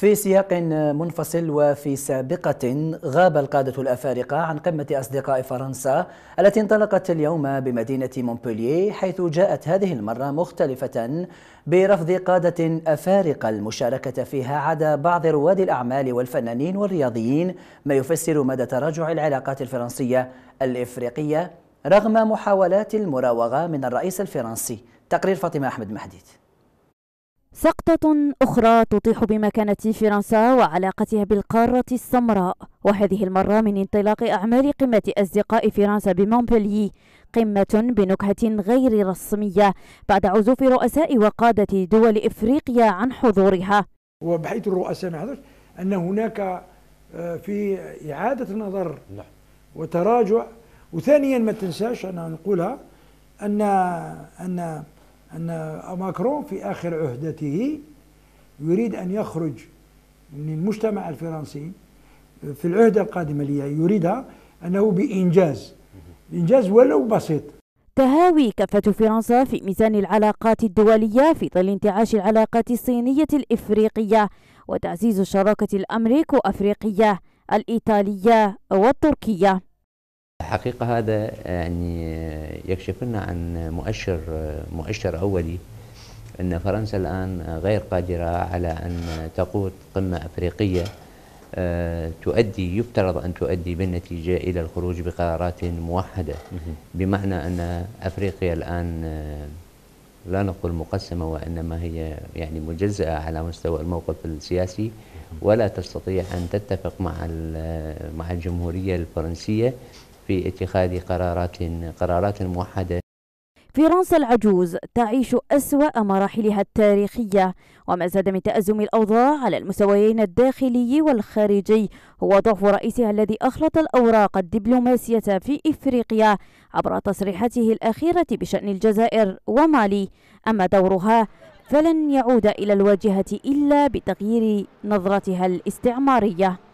في سياق منفصل وفي سابقة غاب القادة الأفارقة عن قمة أصدقاء فرنسا التي انطلقت اليوم بمدينة مونبولييه حيث جاءت هذه المرة مختلفة برفض قادة أفارقة المشاركة فيها عدا بعض رواد الأعمال والفنانين والرياضيين ما يفسر مدى تراجع العلاقات الفرنسية الإفريقية رغم محاولات المراوغة من الرئيس الفرنسي تقرير فاطمة أحمد محديد سقطة أخرى تطيح بمكانة فرنسا وعلاقتها بالقارة السمراء وهذه المرة من انطلاق أعمال قمة أصدقاء فرنسا بمونبليي قمة بنكهة غير رسمية بعد عزوف رؤساء وقادة دول إفريقيا عن حضورها وبحيث الرؤساء حضرش أن هناك آه، في إعادة نظر نعم. وتراجع وثانيا ما تنساش أنا نقولها أن أن أن ماكرون في آخر عهدته يريد أن يخرج من المجتمع الفرنسي في العهدة القادمة اللي يريدها أنه بإنجاز إنجاز ولو بسيط تهاوي كفة فرنسا في ميزان العلاقات الدولية في ظل انتعاش العلاقات الصينية الإفريقية وتعزيز الشراكة الأمريكو أفريقية الإيطالية والتركية الحقيقه هذا يعني يكشف لنا عن مؤشر مؤشر اولي ان فرنسا الان غير قادره على ان تقود قمه افريقيه آه، تؤدي يفترض ان تؤدي بالنتيجه الى الخروج بقرارات موحده بمعنى ان افريقيا الان آه، لا نقول مقسمه وانما هي يعني مجزاه على مستوى الموقف السياسي ولا تستطيع ان تتفق مع مع الجمهوريه الفرنسيه في اتخاذ قرارات قرارات موحده فرنسا العجوز تعيش أسوأ مراحلها التاريخية وما زاد من تأزم الأوضاع على المستويين الداخلي والخارجي هو ضعف رئيسها الذي أخلط الأوراق الدبلوماسية في إفريقيا عبر تصريحاته الأخيرة بشأن الجزائر ومالي أما دورها فلن يعود إلى الواجهة إلا بتغيير نظرتها الاستعمارية